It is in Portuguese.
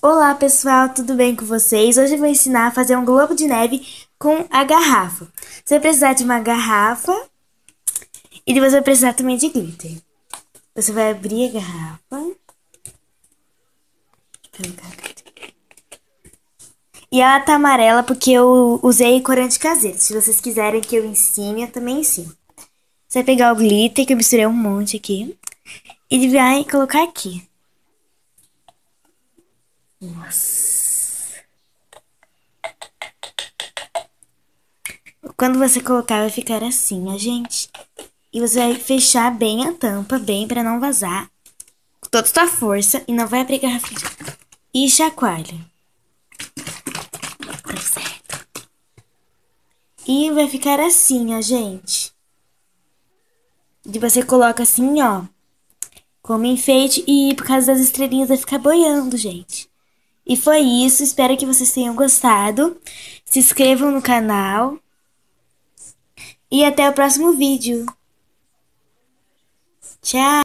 Olá pessoal, tudo bem com vocês? Hoje eu vou ensinar a fazer um globo de neve com a garrafa. Você vai precisar de uma garrafa e depois vai precisar também de glitter. Você vai abrir a garrafa. E ela tá amarela porque eu usei corante caseiro. Se vocês quiserem que eu ensine, eu também ensino. Você vai pegar o glitter que eu misturei um monte aqui. E vai colocar aqui. Nossa. Quando você colocar, vai ficar assim, ó, gente. E você vai fechar bem a tampa, bem, para não vazar. Com toda a sua força. E não vai abrir garrafinha. E chacoalha. Tá certo. E vai ficar assim, ó, gente. E você coloca assim, ó como enfeite e por causa das estrelinhas vai ficar boiando, gente. E foi isso, espero que vocês tenham gostado. Se inscrevam no canal. E até o próximo vídeo. Tchau!